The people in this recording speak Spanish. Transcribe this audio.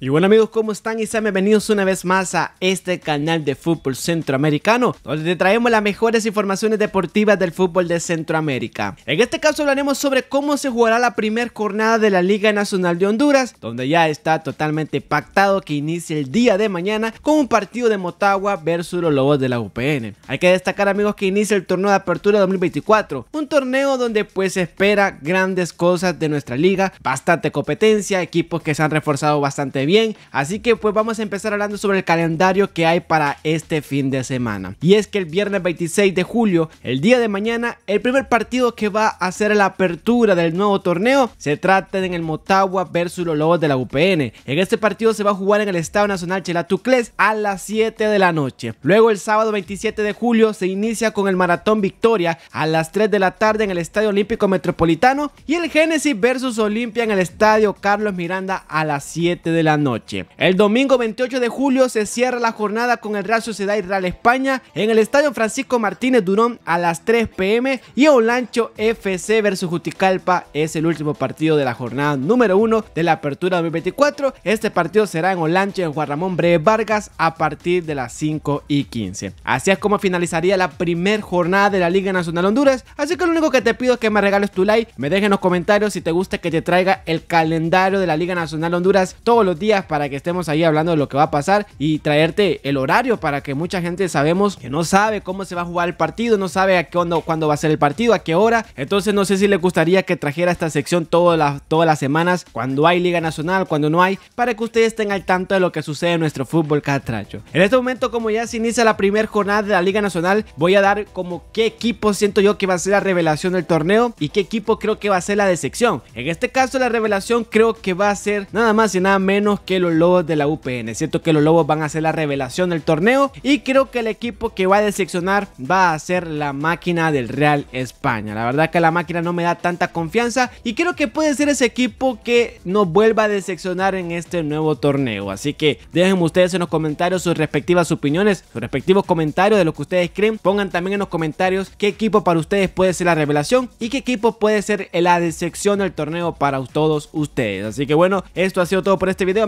Y bueno amigos, ¿cómo están? Y sean bienvenidos una vez más a este canal de fútbol centroamericano, donde te traemos las mejores informaciones deportivas del fútbol de Centroamérica. En este caso hablaremos sobre cómo se jugará la primera jornada de la Liga Nacional de Honduras, donde ya está totalmente pactado que inicie el día de mañana con un partido de Motagua versus los Lobos de la UPN. Hay que destacar amigos que inicia el torneo de apertura 2024, un torneo donde pues se espera grandes cosas de nuestra liga, bastante competencia, equipos que se han reforzado bastante bien bien. Así que pues vamos a empezar hablando sobre el calendario que hay para este fin de semana. Y es que el viernes 26 de julio, el día de mañana, el primer partido que va a ser la apertura del nuevo torneo se trata en el Motagua versus los Lobos de la UPN. En este partido se va a jugar en el Estado Nacional Chelatucles a las 7 de la noche. Luego el sábado 27 de julio se inicia con el Maratón Victoria a las 3 de la tarde en el Estadio Olímpico Metropolitano y el Génesis versus Olimpia en el Estadio Carlos Miranda a las 7 de la noche. El domingo 28 de julio se cierra la jornada con el Real Sociedad Real España en el Estadio Francisco Martínez Durón a las 3 pm y Olancho FC versus Juticalpa es el último partido de la jornada número 1 de la apertura 2024. Este partido será en Olancho en Juan Ramón Breves Vargas a partir de las 5 y 15. Así es como finalizaría la primer jornada de la Liga Nacional Honduras. Así que lo único que te pido es que me regales tu like, me dejes en los comentarios si te gusta que te traiga el calendario de la Liga Nacional Honduras todos los días para que estemos ahí hablando de lo que va a pasar y traerte el horario para que mucha gente sabemos que no sabe cómo se va a jugar el partido, no sabe a qué onda, cuándo va a ser el partido, a qué hora. Entonces no sé si le gustaría que trajera esta sección todas las, todas las semanas, cuando hay Liga Nacional, cuando no hay, para que ustedes estén al tanto de lo que sucede en nuestro fútbol catracho. En este momento, como ya se inicia la primera jornada de la Liga Nacional, voy a dar como qué equipo siento yo que va a ser la revelación del torneo y qué equipo creo que va a ser la decepción. En este caso, la revelación creo que va a ser nada más y nada menos que los Lobos de la UPN. cierto que los Lobos van a ser la revelación del torneo y creo que el equipo que va a decepcionar va a ser la máquina del Real España. La verdad que la máquina no me da tanta confianza y creo que puede ser ese equipo que nos vuelva a decepcionar en este nuevo torneo. Así que dejen ustedes en los comentarios sus respectivas opiniones, sus respectivos comentarios de lo que ustedes creen. Pongan también en los comentarios qué equipo para ustedes puede ser la revelación y qué equipo puede ser la decepción del torneo para todos ustedes. Así que bueno, esto ha sido todo por este video